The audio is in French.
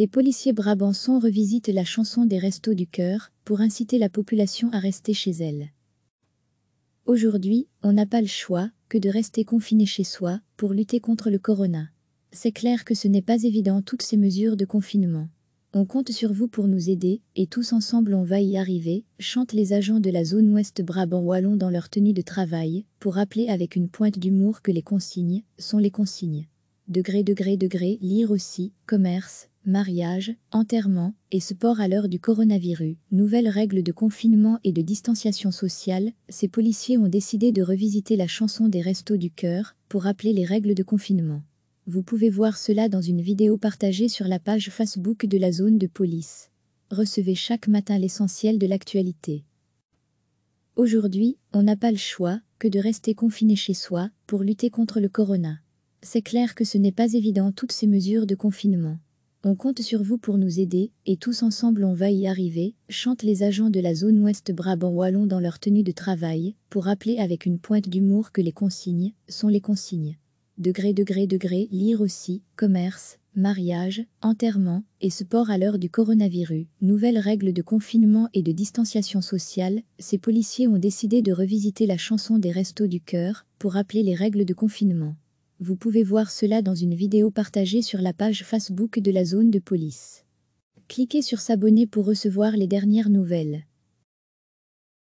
des policiers brabançons revisitent la chanson des Restos du Cœur pour inciter la population à rester chez elle. Aujourd'hui, on n'a pas le choix que de rester confiné chez soi pour lutter contre le corona. C'est clair que ce n'est pas évident toutes ces mesures de confinement. On compte sur vous pour nous aider, et tous ensemble on va y arriver, chantent les agents de la zone ouest Brabant Wallon dans leur tenue de travail, pour rappeler avec une pointe d'humour que les consignes sont les consignes degré degré degré, lire aussi, commerce, mariage, enterrement et sport à l'heure du coronavirus. Nouvelles règles de confinement et de distanciation sociale, ces policiers ont décidé de revisiter la chanson des Restos du Cœur pour rappeler les règles de confinement. Vous pouvez voir cela dans une vidéo partagée sur la page Facebook de la zone de police. Recevez chaque matin l'essentiel de l'actualité. Aujourd'hui, on n'a pas le choix que de rester confiné chez soi pour lutter contre le corona. C'est clair que ce n'est pas évident toutes ces mesures de confinement. On compte sur vous pour nous aider, et tous ensemble on va y arriver, chantent les agents de la zone ouest Brabant Wallon dans leur tenue de travail, pour rappeler avec une pointe d'humour que les consignes sont les consignes. Degré, degré, degré, lire aussi, commerce, mariage, enterrement, et sport à l'heure du coronavirus, nouvelles règles de confinement et de distanciation sociale, ces policiers ont décidé de revisiter la chanson des Restos du Cœur, pour rappeler les règles de confinement. Vous pouvez voir cela dans une vidéo partagée sur la page Facebook de la zone de police. Cliquez sur s'abonner pour recevoir les dernières nouvelles.